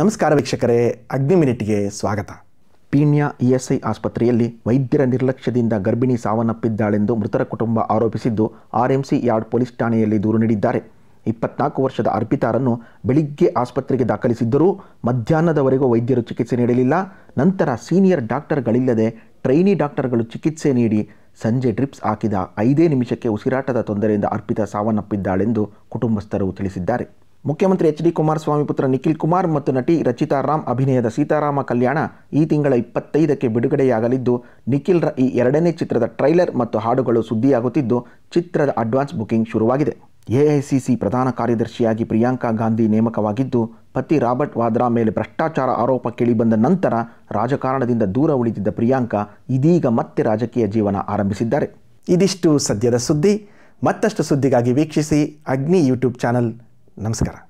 ನಮಸ್ಕಾರ ವೀಕ್ಷಕರೇ ಅಗ್ನಿ ಮಿನಿಟ್ಗೆ ಸ್ವಾಗತ ಪೀಣ್ಯ ಐ ಆಸ್ಪತ್ರೆಯಲ್ಲಿ ವೈದ್ಯರ ನಿರ್ಲಕ್ಷ್ಯದಿಂದ ಗರ್ಭಿಣಿ ಸಾವನ್ನಪ್ಪಿದ್ದಾಳೆಂದು ಮೃತರ ಕುಟುಂಬ ಆರೋಪಿಸಿದ್ದು ಆರ್ಎಂಸಿ ಯಾರ್ಡ್ ಪೊಲೀಸ್ ಠಾಣೆಯಲ್ಲಿ ದೂರು ನೀಡಿದ್ದಾರೆ ಇಪ್ಪತ್ನಾಲ್ಕು ವರ್ಷದ ಅರ್ಪಿತಾರನ್ನು ಬೆಳಿಗ್ಗೆ ಆಸ್ಪತ್ರೆಗೆ ದಾಖಲಿಸಿದ್ದರೂ ಮಧ್ಯಾಹ್ನದವರೆಗೂ ವೈದ್ಯರು ಚಿಕಿತ್ಸೆ ನೀಡಲಿಲ್ಲ ನಂತರ ಸೀನಿಯರ್ ಡಾಕ್ಟರ್ಗಳಿಲ್ಲದೆ ಟ್ರೈನಿ ಡಾಕ್ಟರ್ಗಳು ಚಿಕಿತ್ಸೆ ನೀಡಿ ಸಂಜೆ ಡ್ರಿಪ್ಸ್ ಹಾಕಿದ ಐದೇ ನಿಮಿಷಕ್ಕೆ ಉಸಿರಾಟದ ತೊಂದರೆಯಿಂದ ಅರ್ಪಿತ ಸಾವನ್ನಪ್ಪಿದ್ದಾಳೆಂದು ಕುಟುಂಬಸ್ಥರು ತಿಳಿಸಿದ್ದಾರೆ ಮುಖ್ಯಮಂತ್ರಿ ಎಚ್ ಡಿ ಕುಮಾರಸ್ವಾಮಿ ಪುತ್ರ ನಿಖಿಲ್ ಕುಮಾರ್ ಮತ್ತು ನಟಿ ರಚಿತಾ ರಾಮ್ ಅಭಿನಯದ ಸೀತಾರಾಮ ಕಲ್ಯಾಣ ಈ ತಿಂಗಳ ಇಪ್ಪತ್ತೈದಕ್ಕೆ ಬಿಡುಗಡೆಯಾಗಲಿದ್ದು ನಿಖಿಲ್ರ ಈ ಎರಡನೇ ಚಿತ್ರದ ಟ್ರೈಲರ್ ಮತ್ತು ಹಾಡುಗಳು ಸುದ್ದಿಯಾಗುತ್ತಿದ್ದು ಚಿತ್ರದ ಅಡ್ವಾನ್ಸ್ ಬುಕಿಂಗ್ ಶುರುವಾಗಿದೆ ಎಐಸಿಸಿ ಪ್ರಧಾನ ಕಾರ್ಯದರ್ಶಿಯಾಗಿ ಪ್ರಿಯಾಂಕಾ ಗಾಂಧಿ ನೇಮಕವಾಗಿದ್ದು ಪತಿ ರಾಬರ್ಟ್ ವಾದ್ರಾ ಮೇಲೆ ಭ್ರಷ್ಟಾಚಾರ ಆರೋಪ ಕೇಳಿಬಂದ ನಂತರ ರಾಜಕಾರಣದಿಂದ ದೂರ ಉಳಿದಿದ್ದ ಪ್ರಿಯಾಂಕಾ ಇದೀಗ ಮತ್ತೆ ರಾಜಕೀಯ ಜೀವನ ಆರಂಭಿಸಿದ್ದಾರೆ ಇದಿಷ್ಟು ಸದ್ಯದ ಸುದ್ದಿ ಮತ್ತಷ್ಟು ಸುದ್ದಿಗಾಗಿ ವೀಕ್ಷಿಸಿ ಅಗ್ನಿ ಯೂಟ್ಯೂಬ್ ಚಾನಲ್ ನಮಸ್ಕಾರ